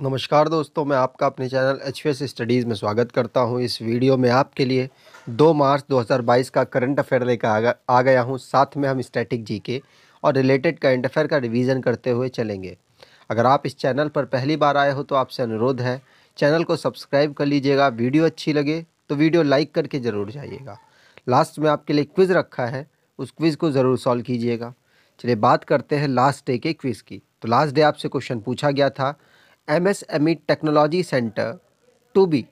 नमस्कार दोस्तों मैं आपका अपने चैनल एच स्टडीज़ में स्वागत करता हूं इस वीडियो में आपके लिए 2 मार्च 2022 का करंट अफेयर लेकर आ, आ गया हूं साथ में हम स्टैटिक जीके और रिलेटेड करंट अफेयर का रिवीजन करते हुए चलेंगे अगर आप इस चैनल पर पहली बार आए हो तो आपसे अनुरोध है चैनल को सब्सक्राइब कर लीजिएगा वीडियो अच्छी लगे तो वीडियो लाइक करके ज़रूर जाइएगा लास्ट में आपके लिए क्विज़ रखा है उस क्विज़ को ज़रूर सॉल्व कीजिएगा चलिए बात करते हैं लास्ट डे के क्विज़ की तो लास्ट डे आपसे क्वेश्चन पूछा गया था e technology centre to be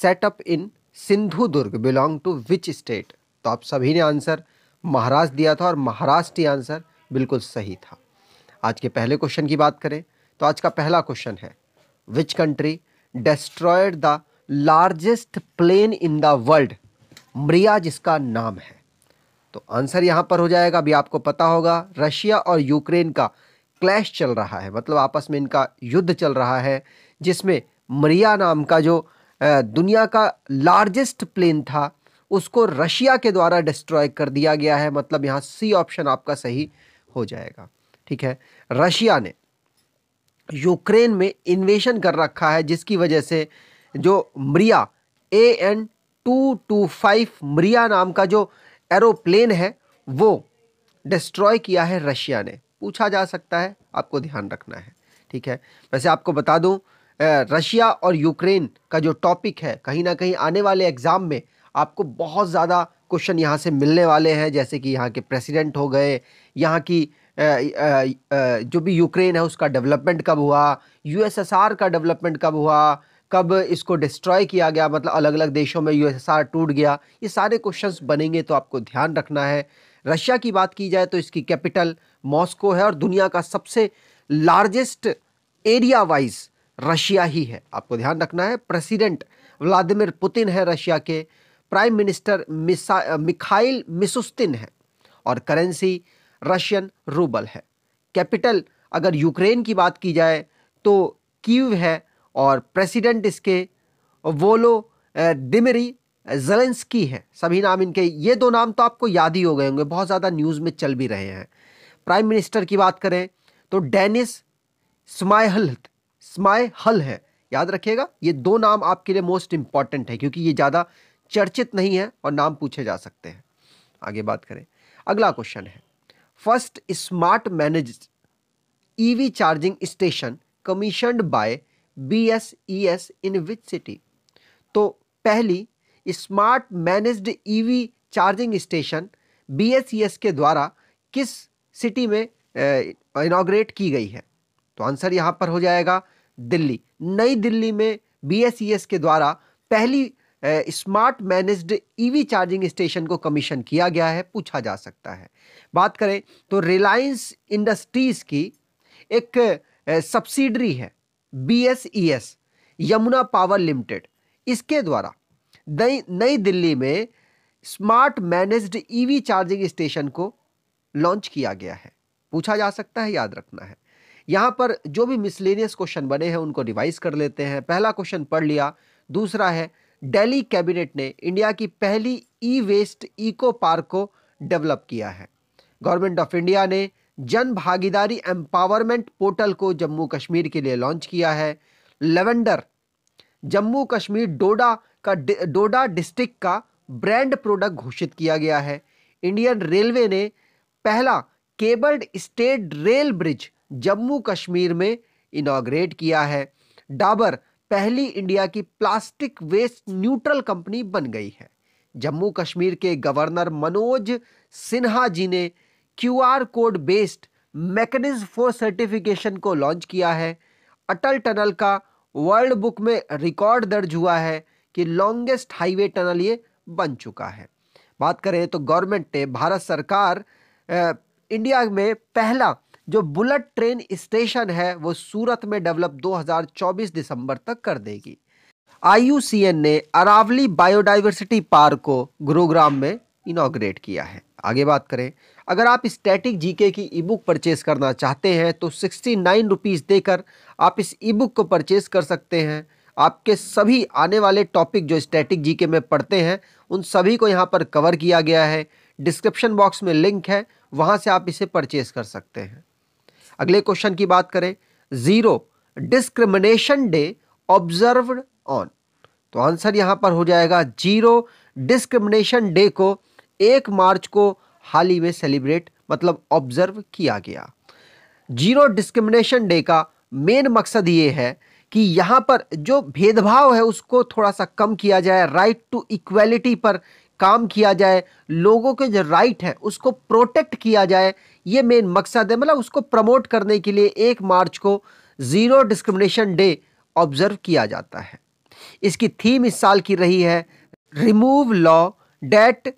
set up in Sindhudurg belong to which state तो आप सभी ने आंसर महाराष्ट्र दिया था और महाराष्ट्र ही आंसर बिल्कुल सही था आज के पहले क्वेश्चन की बात करें तो आज का पहला क्वेश्चन है which country destroyed the largest plane in the world Mriya जिसका नाम है तो आंसर यहाँ पर हो जाएगा अभी आपको पता होगा रशिया और यूक्रेन का क्लैश चल रहा है मतलब आपस में इनका युद्ध चल रहा है जिसमें मरिया नाम का जो दुनिया का लार्जेस्ट प्लेन था उसको रशिया के द्वारा डिस्ट्रॉय कर दिया गया है मतलब यहाँ सी ऑप्शन आपका सही हो जाएगा ठीक है रशिया ने यूक्रेन में इन्वेशन कर रखा है जिसकी वजह से जो Mriya A N two two five Mriya नाम का जो एरोप्लेन है वो डिस्ट्रॉय किया है रशिया ने पूछा जा सकता है आपको ध्यान रखना है ठीक है वैसे आपको बता दूं रशिया और यूक्रेन का जो टॉपिक है कहीं ना कहीं आने वाले एग्ज़ाम में आपको बहुत ज़्यादा क्वेश्चन यहाँ से मिलने वाले हैं जैसे कि यहाँ के प्रेसिडेंट हो गए यहाँ की जो भी यूक्रेन है उसका डेवलपमेंट कब हुआ यूएसएसआर का डेवलपमेंट कब हुआ कब इसको डिस्ट्रॉय किया गया मतलब अलग अलग देशों में यूएसएसआर टूट गया ये सारे क्वेश्चंस बनेंगे तो आपको ध्यान रखना है रशिया की बात की जाए तो इसकी कैपिटल मॉस्को है और दुनिया का सबसे लार्जेस्ट एरिया वाइज रशिया ही है आपको ध्यान रखना है प्रेसिडेंट व्लादिमिर पुतिन है रशिया के प्राइम मिनिस्टर मिखाइल मिसुस्तिन है और करेंसी रशियन रूबल है कैपिटल अगर यूक्रेन की बात की जाए तो कीव है और प्रेसिडेंट इसके वोलो दिमरी जलेंस्की है सभी नाम इनके ये दो नाम तो आपको याद ही हो गए होंगे बहुत ज़्यादा न्यूज़ में चल भी रहे हैं प्राइम मिनिस्टर की बात करें तो डेनिस स्माइहल स्माइहल है याद रखिएगा ये दो नाम आपके लिए मोस्ट इंपॉर्टेंट है क्योंकि ये ज़्यादा चर्चित नहीं है और नाम पूछे जा सकते हैं आगे बात करें अगला क्वेश्चन है first smart manage EV charging station commission by BSES in which city तो पहली smart managed EV charging station BSES के द्वारा किस सिटी में इनाग्रेट की गई है तो आंसर यहाँ पर हो जाएगा दिल्ली नई दिल्ली में बी e के द्वारा पहली smart managed EV charging station को कमीशन किया गया है पूछा जा सकता है बात करें तो रिलायंस इंडस्ट्रीज़ की एक सब्सिडरी है B e Yamuna power limited इसके द्वारा नई नई दिल्ली में smart managed EV charging station को लॉन्च किया गया है पूछा जा सकता है याद रखना है यहाँ पर जो भी मिसलेनियस क्वेश्चन बने हैं उनको रिवाइज कर लेते हैं पहला क्वेश्चन पढ़ लिया दूसरा है डेली कैबिनेट ने इंडिया की पहली ई वेस्ट इको पार्क को डेवलप किया है गवर्नमेंट ऑफ इंडिया ने जन भागीदारी एम्पावरमेंट पोर्टल को जम्मू कश्मीर के लिए लॉन्च किया है लेवेंडर जम्मू कश्मीर डोडा का डोडा डिस्ट्रिक्ट का ब्रांड प्रोडक्ट घोषित किया गया है इंडियन रेलवे ने पहला cabled state rail bridge Jammu Kashmir में इनाग्रेट किया है डाबर पहली इंडिया की प्लास्टिक वेस्ट न्यूट्रल कंपनी बन गई है जम्मू कश्मीर के गवर्नर मनोज सिन्हा जी ने QR code based mechanism for certification को लॉन्च किया है अटल टनल का वर्ल्ड बुक में रिकॉर्ड दर्ज हुआ है कि लॉन्गेस्ट हाईवे टनल ये बन चुका है बात करें तो गवर्नमेंट ने भारत सरकार इंडिया में पहला जो बुलेट ट्रेन स्टेशन है वो सूरत में डेवलप 2024 दिसंबर तक कर देगी आईयूसीएन ने अरावली बायोडाइवर्सिटी पार्क को गुरुग्राम में इनाग्रेट किया है आगे बात करें अगर आप स्टैटिक जीके की ई बुक परचेज करना चाहते हैं तो सिक्सटी नाइन रुपीज़ देकर आप इस ई बुक को परचेज कर सकते हैं आपके सभी आने वाले टॉपिक जो स्टैटिक जीके में पढ़ते हैं उन सभी को यहाँ पर कवर किया गया है डिस्क्रिप्शन बॉक्स में लिंक है वहां से आप इसे परचेज कर सकते हैं अगले क्वेश्चन की बात करें zero discrimination day observe on तो आंसर यहां पर हो जाएगा जीरो डिस्क्रिमिनेशन डे को एक मार्च को हाल ही में सेलिब्रेट मतलब ऑब्जर्व किया गया जीरो डिस्क्रिमिनेशन डे का मेन मकसद ये है कि यहां पर जो भेदभाव है उसको थोड़ा सा कम किया जाए राइट टू इक्वेलिटी पर काम किया जाए लोगों के जो राइट है उसको प्रोटेक्ट किया जाए ये मेन मकसद है मतलब उसको प्रमोट करने के लिए एक मार्च को ज़ीरो डिस्क्रिमिनेशन डे ऑब्ज़र्व किया जाता है इसकी थीम इस साल की रही है remove law that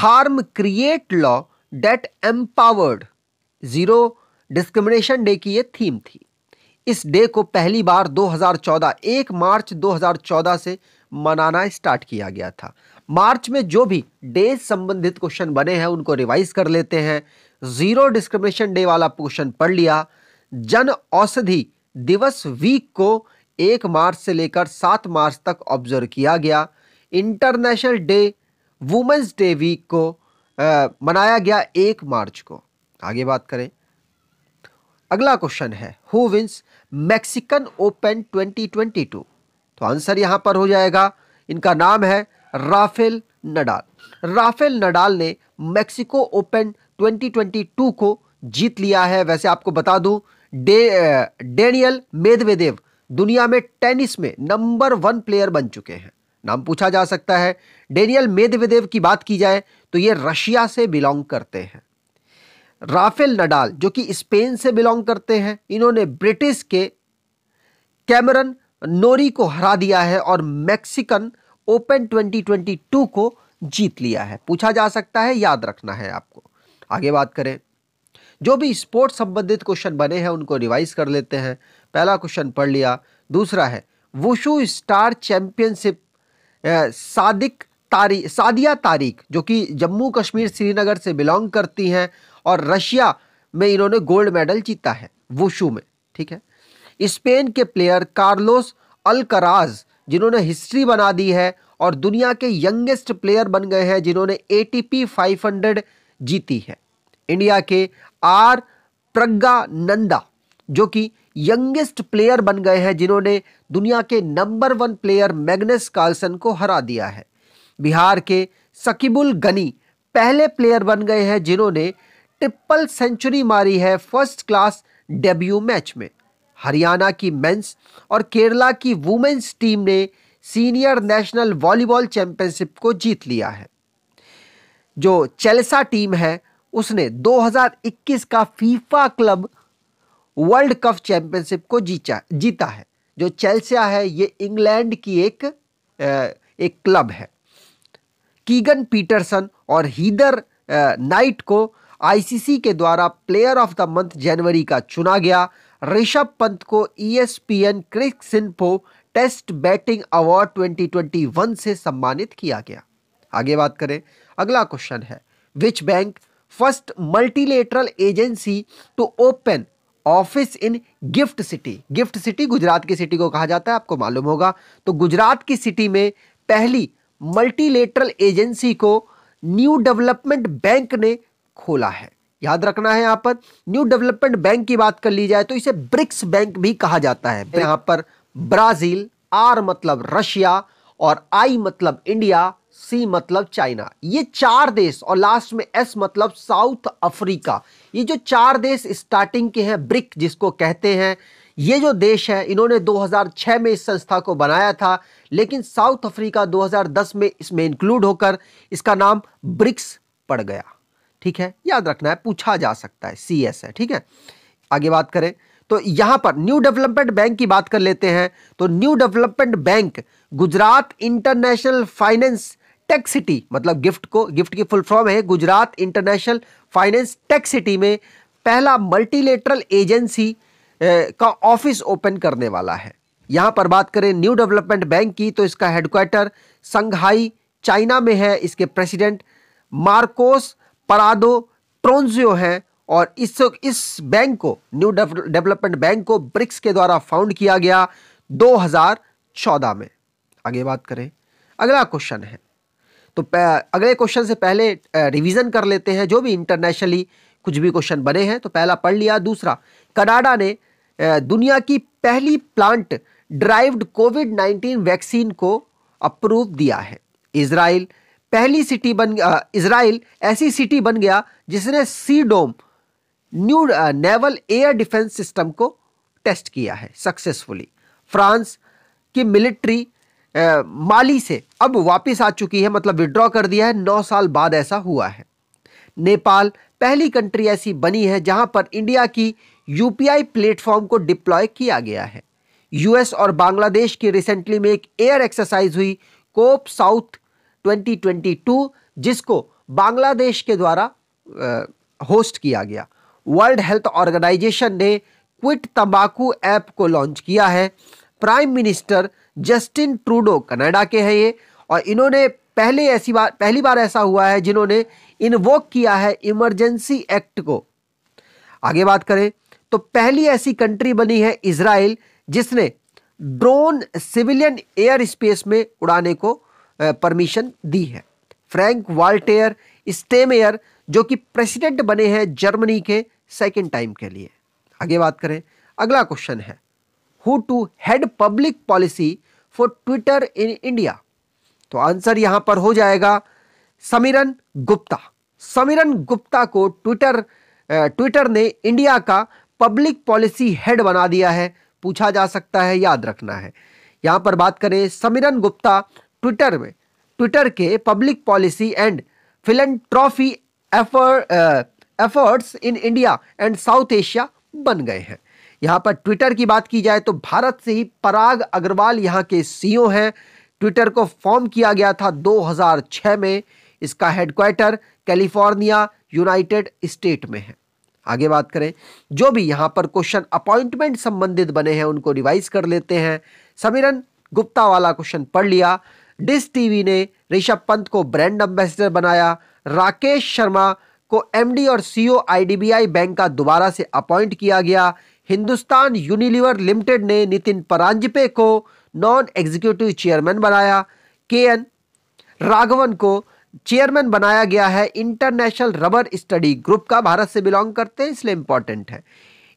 harm create law that empowered zero discrimination day की ये थीम थी इस डे को पहली बार 2014 1 मार्च 2014 से मनाना स्टार्ट किया गया था मार्च में जो भी डे संबंधित क्वेश्चन बने हैं उनको रिवाइज कर लेते हैं जीरो डिस्क्रिमिनेशन डे वाला क्वेश्चन पढ़ लिया जन औषधि दिवस वीक को एक मार्च से लेकर सात मार्च तक ऑब्जर्व किया गया international day women's day week को आ, मनाया गया एक मार्च को आगे बात करें अगला क्वेश्चन है हु विंस मैक्सिकन ओपन 2022 तो आंसर यहां पर हो जाएगा इनका नाम है राफेल नडाल राफेल नडाल ने मेक्सिको ओपन 2022 को जीत लिया है वैसे आपको बता दूं डे डेनियल मेदवेदेव दुनिया में टेनिस में नंबर वन प्लेयर बन चुके हैं नाम पूछा जा सकता है डेनियल मेदवेदेव की बात की जाए तो ये रशिया से बिलोंग करते हैं राफेल नडाल जो कि स्पेन से बिलोंग करते हैं इन्होंने ब्रिटिश के कैमरन नोरी को हरा दिया है और मैक्सिकन ओपन 2022 को जीत लिया है पूछा जा सकता है याद रखना है आपको आगे बात करें जो भी स्पोर्ट्स संबंधित क्वेश्चन बने हैं उनको रिवाइज कर लेते हैं पहला क्वेश्चन पढ़ लिया दूसरा है वुशु स्टार चैंपियनशिप सादिक तारी सादिया तारीख जो कि जम्मू कश्मीर श्रीनगर से बिलोंग करती हैं और रशिया में इन्होंने गोल्ड मेडल जीता है वुशु में ठीक है स्पेन के प्लेयर कार्लोस अलकराज जिन्होंने हिस्ट्री बना दी है और दुनिया के यंगेस्ट प्लेयर बन गए हैं जिन्होंने ए टी 500 जीती है इंडिया के आर प्रज्ञा नंदा जो कि यंगेस्ट प्लेयर बन गए हैं जिन्होंने दुनिया के number one player Magnus Carlsen को हरा दिया है बिहार के सकीबुल गनी पहले प्लेयर बन गए हैं जिन्होंने ट्रिपल सेंचुरी मारी है फर्स्ट क्लास डेब्यू मैच में हरियाणा की मेंस और केरला की वुमेन्स टीम ने सीनियर नेशनल वॉलीबॉल चैंपियनशिप को जीत लिया है जो चेलसा टीम है उसने 2021 का FIFA club world cup championship को जीता जीता है जो चेल्सिया है ये इंग्लैंड की एक एक क्लब है कीगन पीटरसन और हीदर नाइट को आईसीसी के द्वारा प्लेयर ऑफ द मंथ जनवरी का चुना गया ऋषभ पंत को ESPN Cricinfo test batting award 2021 से सम्मानित किया गया आगे बात करें अगला क्वेश्चन है which bank first multilateral agency to open office in GIFT City GIFT City Gujarat की सिटी को कहा जाता है आपको मालूम होगा तो गुजरात की सिटी में पहली मल्टीलेटरल एजेंसी को न्यू डेवलपमेंट बैंक ने खोला है याद रखना है यहाँ पर न्यू डेवलपमेंट बैंक की बात कर ली जाए तो इसे ब्रिक्स बैंक भी कहा जाता है यहाँ पर ब्राजील आर मतलब रशिया और आई मतलब इंडिया सी मतलब चाइना ये चार देश और लास्ट में एस मतलब साउथ अफ्रीका ये जो चार देश स्टार्टिंग के हैं ब्रिक जिसको कहते हैं ये जो देश है इन्होंने 2006 में इस संस्था को बनाया था लेकिन साउथ अफ्रीका 2010 में इसमें इंक्लूड होकर इसका नाम ब्रिक्स पड़ गया ठीक है याद रखना है पूछा जा सकता है सी एस है ठीक है आगे बात करें तो यहां पर न्यू डेवलपमेंट बैंक की बात कर लेते हैं तो new development bank Gujarat international finance tech city मतलब गिफ्ट को गिफ्ट की फुल फॉर्म है Gujarat international finance tech city में पहला मल्टीलेटरल एजेंसी का ऑफिस ओपन करने वाला है यहां पर बात करें न्यू डेवलपमेंट बैंक की तो इसका हेडक्वार्टर संघाई चाइना में है इसके प्रेसिडेंट मार्कोस परादो ट्रोन्जियो है और इस इस बैंक को न्यू डेवलपमेंट बैंक को ब्रिक्स के द्वारा फाउंड किया गया 2014 में आगे बात करें अगला क्वेश्चन है तो अगले क्वेश्चन से पहले रिवीजन कर लेते हैं जो भी इंटरनेशनली कुछ भी क्वेश्चन बने हैं तो पहला पढ़ लिया दूसरा कनाडा ने दुनिया की पहली प्लांट ड्राइव्ड कोविड 19 वैक्सीन को अप्रूव दिया है इसराइल पहली सिटी बन इसराइल ऐसी सिटी बन गया जिसने C Dome new naval air defence system को टेस्ट किया है सक्सेसफुली फ्रांस की मिलिट्री माली से अब वापस आ चुकी है मतलब विड्रॉ कर दिया है नौ साल बाद ऐसा हुआ है नेपाल पहली कंट्री ऐसी बनी है जहां पर इंडिया की यूपीआई प्लेटफॉर्म को डिप्लॉय किया गया है यूएस और बांग्लादेश की रिसेंटली में एक एयर एक्सरसाइज हुई कोप साउथ 2022 जिसको बांग्लादेश के द्वारा होस्ट किया गया वर्ल्ड हेल्थ ऑर्गेनाइजेशन ने क्विट तंबाकू ऐप को लॉन्च किया है prime minister Justin Trudeau Canada के हैं ये और इन्होंने पहले ऐसी बार पहली बार ऐसा हुआ है जिन्होंने इन्वोक किया है इमरजेंसी एक्ट को आगे बात करें तो पहली ऐसी कंट्री बनी है इसराइल जिसने ड्रोन सिविलियन एयर स्पेस में उड़ाने को परमिशन दी है फ्रैंक वाल्टेयर स्टेमेयर जो कि प्रेसिडेंट बने हैं जर्मनी के सेकेंड टाइम के लिए आगे बात करें अगला क्वेश्चन है who to head public policy for Twitter in India तो आंसर यहां पर हो जाएगा समीरन गुप्ता समीरन गुप्ता को ट्विटर ट्विटर ने इंडिया का पब्लिक पॉलिसी हेड बना दिया है पूछा जा सकता है याद रखना है यहां पर बात करें समीरन गुप्ता ट्विटर में ट्विटर के public policy and philanthropy efforts in India and South Asia बन गए हैं यहाँ पर ट्विटर की बात की जाए तो भारत से ही पराग अग्रवाल यहाँ के सीईओ e हैं ट्विटर को फॉर्म किया गया था 2006 में इसका हेडक्वार्टर कैलिफोर्निया यूनाइटेड स्टेट में है आगे बात करें जो भी यहाँ पर क्वेश्चन अपॉइंटमेंट संबंधित बने हैं उनको रिवाइज कर लेते हैं समीरन गुप्ता वाला क्वेश्चन पढ़ लिया डिस टीवी ने ऋषभ पंत को ब्रांड एम्बेसडर बनाया राकेश शर्मा को एमडी और सीईओ आईडीबीआई बैंक का दोबारा से अपॉइंट किया गया हिंदुस्तान यूनिलीवर लिमिटेड ने नितिन परांजपे को नॉन एग्जीक्यूटिव चेयरमैन बनाया के एन राघवन को चेयरमैन बनाया गया है इंटरनेशनल रबर स्टडी ग्रुप का भारत से बिलोंग करते हैं इसलिए इंपॉर्टेंट है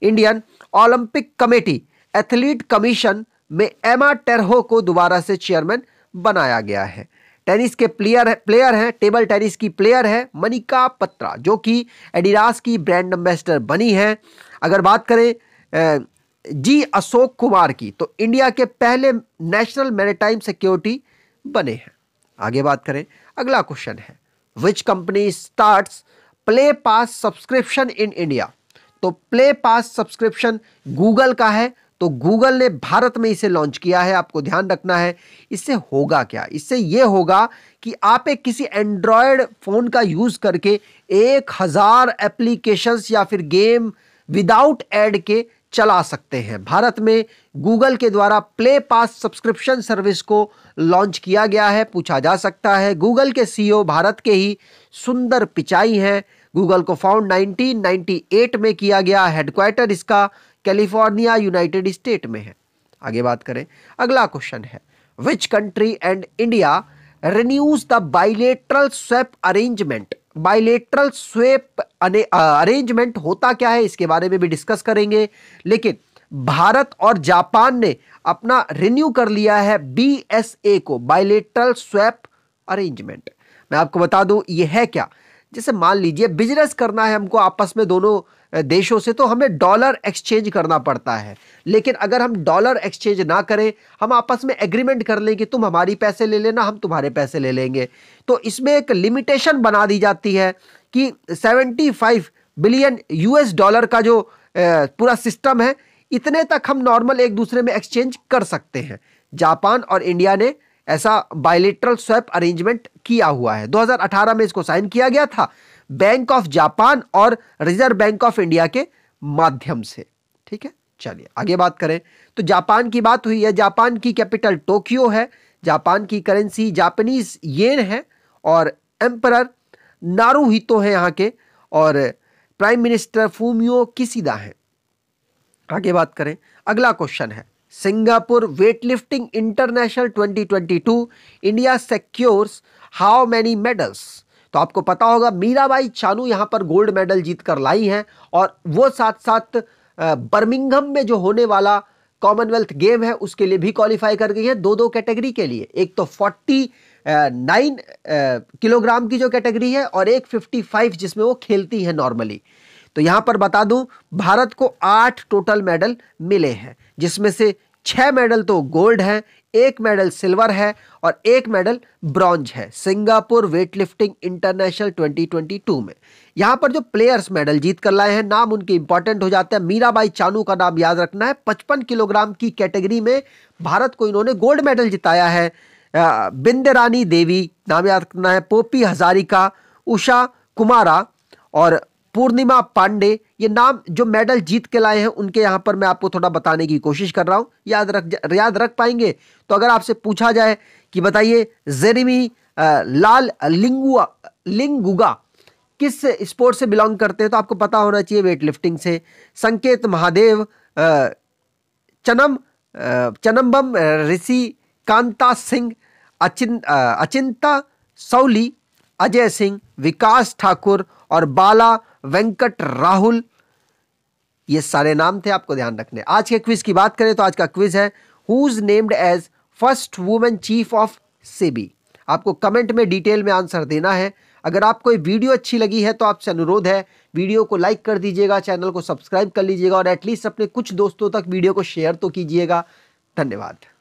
Indian Olympic committee athlete commission में एमा टेरहो को दोबारा से चेयरमैन बनाया गया है टेनिस के प्लेयर प्लेयर हैं टेबल टेनिस की प्लेयर है मनिका पत्रा जो कि एडिडास की ब्रांड एम्बेसडर बनी हैं अगर बात करें जी अशोक कुमार की तो इंडिया के पहले नेशनल मेरेटाइम सिक्योरिटी बने हैं आगे बात करें अगला क्वेश्चन है which company starts play pass subscription in India तो प्ले पास सब्सक्रिप्शन गूगल का है तो गूगल ने भारत में इसे लॉन्च किया है आपको ध्यान रखना है इससे होगा क्या इससे ये होगा कि आप एक किसी एंड्रॉयड फ़ोन का यूज़ करके एक हज़ार एप्लीकेशंस या फिर गेम विदाउट एड के चला सकते हैं भारत में गूगल के द्वारा प्ले पास सब्सक्रिप्शन सर्विस को लॉन्च किया गया है पूछा जा सकता है गूगल के सीईओ e भारत के ही सुंदर पिचाई हैं गूगल को फाउंड 1998 में किया गया हेडक्वार्टर इसका कैलिफोर्निया यूनाइटेड स्टेट में है आगे बात करें अगला क्वेश्चन है which country and India renews the bilateral swap arrangement bilateral swap arrangement होता क्या है इसके बारे में भी डिस्कस करेंगे लेकिन भारत और जापान ने अपना रिन्यू कर लिया है बी एस ए को बाइलेट्रल स्वेप अरेंजमेंट मैं आपको बता दूं यह है क्या जैसे मान लीजिए बिजनेस करना है हमको आपस में दोनों देशों से तो हमें डॉलर एक्सचेंज करना पड़ता है लेकिन अगर हम डॉलर एक्सचेंज ना करें हम आपस में एग्रीमेंट कर लें कि तुम हमारी पैसे ले लेना हम तुम्हारे पैसे ले लेंगे तो इसमें एक लिमिटेशन बना दी जाती है कि 75 बिलियन यूएस डॉलर का जो पूरा सिस्टम है इतने तक हम नॉर्मल एक दूसरे में एक्सचेंज कर सकते हैं जापान और इंडिया ने ऐसा बायोलिट्रल स्वैप अरेंजमेंट किया हुआ है 2018 में इसको साइन किया गया था बैंक ऑफ जापान और रिजर्व बैंक ऑफ इंडिया के माध्यम से ठीक है चलिए आगे बात करें तो जापान की बात हुई है जापान की कैपिटल टोक्यो है जापान की करेंसी जापानीज येन है और एम्पर नारूहितो है यहाँ के और प्राइम मिनिस्टर फूमियो किसीदा है आगे बात करें अगला क्वेश्चन है Singapore weightlifting international 2022 India secures how many medals तो आपको पता होगा मीराबाई चानू यहां पर गोल्ड मेडल जीत कर लाई हैं और वो साथ साथ बर्मिंगहम में जो होने वाला कॉमनवेल्थ गेम है उसके लिए भी क्वालिफाई कर गई है दो दो कैटेगरी के लिए एक तो फोर्टी नाइन किलोग्राम की जो कैटेगरी है और एक 55 जिसमें वो खेलती है नॉर्मली तो यहाँ पर बता दूं भारत को आठ टोटल मेडल मिले हैं जिसमें से छः मेडल तो गोल्ड हैं एक मेडल सिल्वर है और एक मेडल ब्रॉन्ज है सिंगापुर वेटलिफ्टिंग इंटरनेशनल 2022 में यहाँ पर जो प्लेयर्स मेडल जीत कर लाए हैं नाम उनके इंपॉर्टेंट हो जाते हैं मीराबाई चानू का नाम याद रखना है 55 किलोग्राम की कैटेगरी में भारत को इन्होंने गोल्ड मेडल जिताया है रानी देवी नाम याद रखना है पोपी हजारिका उषा कुमारा और पूर्णिमा पांडे ये नाम जो मेडल जीत के लाए हैं उनके यहाँ पर मैं आपको थोड़ा बताने की कोशिश कर रहा हूँ याद रख याद रख पाएंगे तो अगर आपसे पूछा जाए कि बताइए जेरिमी लाल लिंगुआ लिंगुगा किस स्पोर्ट से बिलोंग करते हैं तो आपको पता होना चाहिए वेट लिफ्टिंग से संकेत महादेव चनम चनम्बम ऋषि कांता सिंह अचिन अचिंता सौली अजय सिंह विकास ठाकुर और बाला वेंकट राहुल ये सारे नाम थे आपको ध्यान रखने आज के क्विज की बात करें तो आज का क्विज है who is named as first women chief of SEBI आपको कमेंट में डिटेल में आंसर देना है अगर आपको ये वीडियो अच्छी लगी है तो आपसे अनुरोध है वीडियो को लाइक कर दीजिएगा चैनल को सब्सक्राइब कर लीजिएगा और एटलीस्ट अपने कुछ दोस्तों तक वीडियो को शेयर तो कीजिएगा धन्यवाद